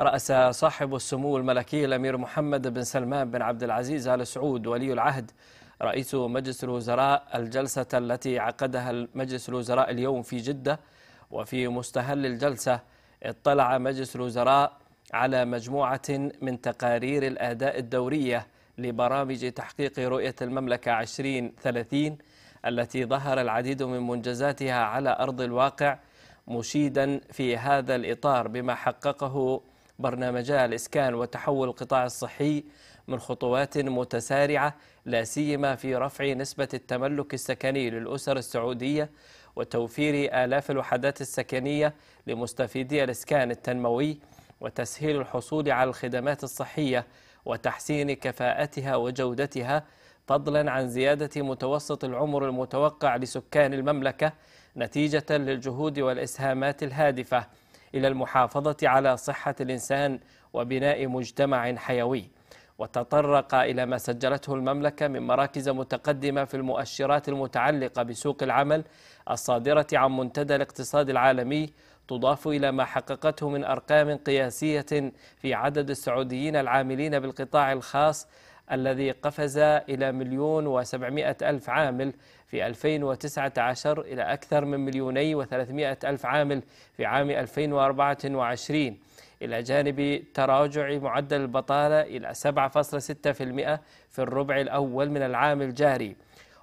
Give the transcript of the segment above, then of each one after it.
رأس صاحب السمو الملكي الأمير محمد بن سلمان بن عبد العزيز آل سعود ولي العهد رئيس مجلس الوزراء الجلسة التي عقدها مجلس الوزراء اليوم في جدة وفي مستهل الجلسة اطلع مجلس الوزراء على مجموعة من تقارير الأداء الدورية لبرامج تحقيق رؤية المملكة 2030 التي ظهر العديد من منجزاتها على أرض الواقع مشيدا في هذا الإطار بما حققه برنامجا الإسكان وتحول القطاع الصحي من خطوات متسارعة لا سيما في رفع نسبة التملك السكني للأسر السعودية وتوفير آلاف الوحدات السكنية لمستفيدي الإسكان التنموي وتسهيل الحصول على الخدمات الصحية وتحسين كفاءتها وجودتها فضلا عن زيادة متوسط العمر المتوقع لسكان المملكة نتيجة للجهود والإسهامات الهادفة إلى المحافظة على صحة الإنسان وبناء مجتمع حيوي وتطرق إلى ما سجلته المملكة من مراكز متقدمة في المؤشرات المتعلقة بسوق العمل الصادرة عن منتدى الاقتصاد العالمي تضاف إلى ما حققته من أرقام قياسية في عدد السعوديين العاملين بالقطاع الخاص الذي قفز إلى مليون وسبعمائة ألف عامل في 2019 إلى أكثر من مليوني وثلاثمائة ألف عامل في عام 2024 إلى جانب تراجع معدل البطالة إلى 7.6% في الربع الأول من العام الجاري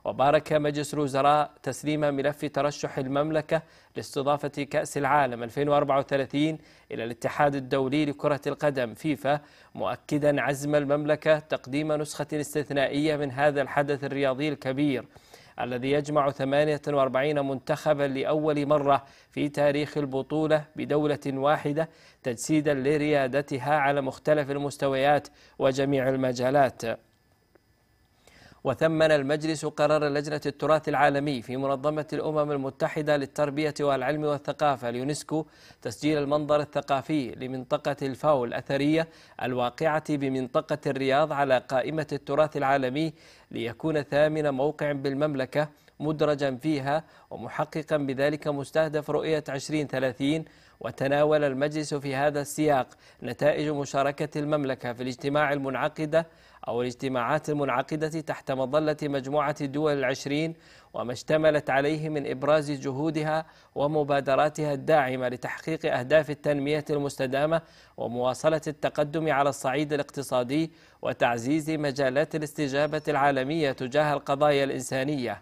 وبارك مجلس الوزراء تسليم ملف ترشح المملكة لاستضافة كأس العالم 2034 إلى الاتحاد الدولي لكرة القدم فيفا مؤكدا عزم المملكة تقديم نسخة استثنائية من هذا الحدث الرياضي الكبير الذي يجمع 48 منتخبا لأول مرة في تاريخ البطولة بدولة واحدة تجسيدا لريادتها على مختلف المستويات وجميع المجالات وثمن المجلس قرار لجنة التراث العالمي في منظمة الأمم المتحدة للتربية والعلم والثقافة اليونسكو تسجيل المنظر الثقافي لمنطقة الفاو الأثرية الواقعة بمنطقة الرياض على قائمة التراث العالمي ليكون ثامن موقع بالمملكة مدرجا فيها ومحققا بذلك مستهدف رؤية 2030 وتناول المجلس في هذا السياق نتائج مشاركة المملكة في الاجتماع المنعقدة أو الاجتماعات المنعقدة تحت مظلة مجموعة الدول العشرين وما اشتملت عليه من إبراز جهودها ومبادراتها الداعمة لتحقيق أهداف التنمية المستدامة ومواصلة التقدم على الصعيد الاقتصادي وتعزيز مجالات الاستجابة العالمية تجاه القضايا الإنسانية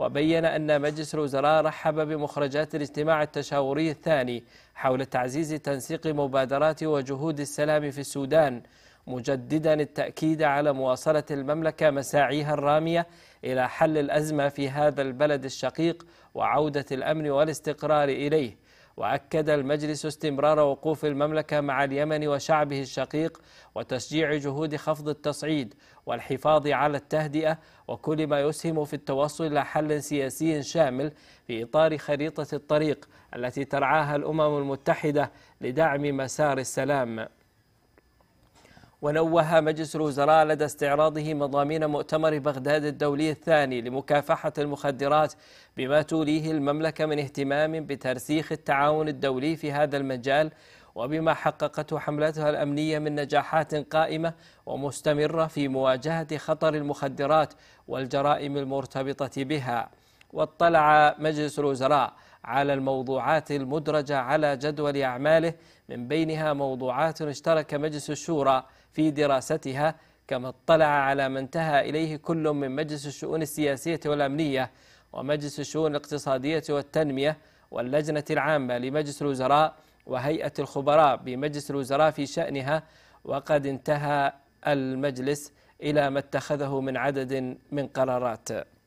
وبين أن مجلس الوزراء رحب بمخرجات الاجتماع التشاوري الثاني حول تعزيز تنسيق مبادرات وجهود السلام في السودان مجددا التأكيد على مواصلة المملكة مساعيها الرامية إلى حل الأزمة في هذا البلد الشقيق وعودة الأمن والاستقرار إليه وأكد المجلس استمرار وقوف المملكة مع اليمن وشعبه الشقيق وتشجيع جهود خفض التصعيد والحفاظ على التهدئة وكل ما يسهم في التوصل إلى حل سياسي شامل في إطار خريطة الطريق التي ترعاها الأمم المتحدة لدعم مسار السلام ونوه مجلس الوزراء لدى استعراضه مضامين مؤتمر بغداد الدولي الثاني لمكافحة المخدرات بما توليه المملكة من اهتمام بترسيخ التعاون الدولي في هذا المجال وبما حققته حملتها الأمنية من نجاحات قائمة ومستمرة في مواجهة خطر المخدرات والجرائم المرتبطة بها واطلع مجلس الوزراء على الموضوعات المدرجة على جدول أعماله من بينها موضوعات اشترك مجلس الشورى في دراستها كما اطلع على ما انتهى إليه كل من مجلس الشؤون السياسية والأمنية ومجلس الشؤون الاقتصادية والتنمية واللجنة العامة لمجلس الوزراء وهيئة الخبراء بمجلس الوزراء في شأنها وقد انتهى المجلس إلى ما اتخذه من عدد من قرارات